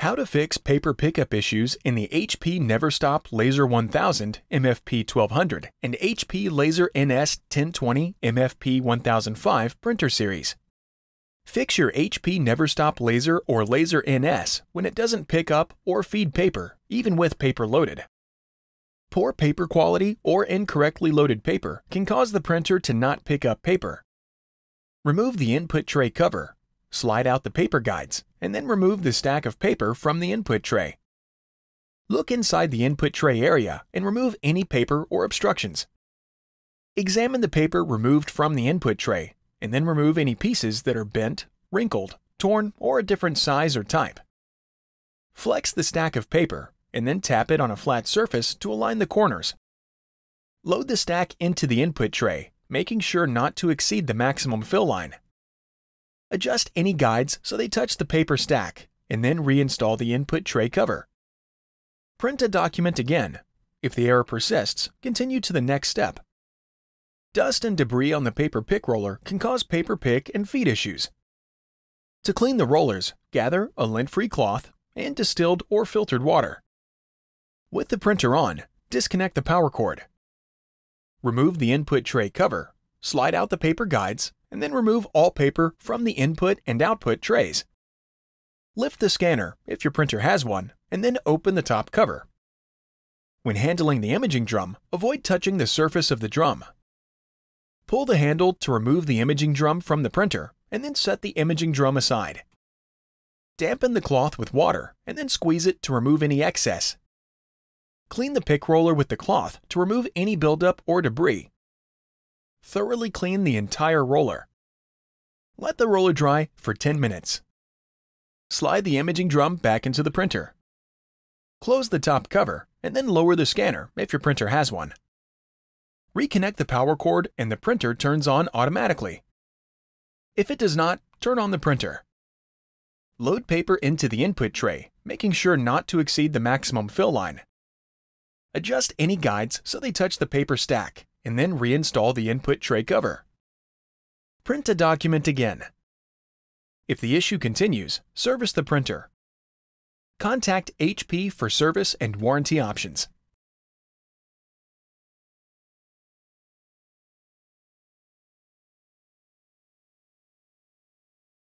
How to fix paper pickup issues in the HP NeverStop Laser 1000 MFP 1200 and HP Laser NS 1020 MFP 1005 printer series. Fix your HP NeverStop Laser or Laser NS when it doesn't pick up or feed paper, even with paper loaded. Poor paper quality or incorrectly loaded paper can cause the printer to not pick up paper. Remove the input tray cover slide out the paper guides, and then remove the stack of paper from the input tray. Look inside the input tray area and remove any paper or obstructions. Examine the paper removed from the input tray, and then remove any pieces that are bent, wrinkled, torn, or a different size or type. Flex the stack of paper, and then tap it on a flat surface to align the corners. Load the stack into the input tray, making sure not to exceed the maximum fill line. Adjust any guides so they touch the paper stack, and then reinstall the input tray cover. Print a document again. If the error persists, continue to the next step. Dust and debris on the paper pick roller can cause paper pick and feed issues. To clean the rollers, gather a lint-free cloth and distilled or filtered water. With the printer on, disconnect the power cord. Remove the input tray cover, slide out the paper guides, and then remove all paper from the input and output trays. Lift the scanner, if your printer has one, and then open the top cover. When handling the imaging drum, avoid touching the surface of the drum. Pull the handle to remove the imaging drum from the printer, and then set the imaging drum aside. Dampen the cloth with water, and then squeeze it to remove any excess. Clean the pick roller with the cloth to remove any buildup or debris, thoroughly clean the entire roller. Let the roller dry for 10 minutes. Slide the imaging drum back into the printer. Close the top cover and then lower the scanner if your printer has one. Reconnect the power cord and the printer turns on automatically. If it does not, turn on the printer. Load paper into the input tray, making sure not to exceed the maximum fill line. Adjust any guides so they touch the paper stack and then reinstall the input tray cover. Print a document again. If the issue continues, service the printer. Contact HP for service and warranty options.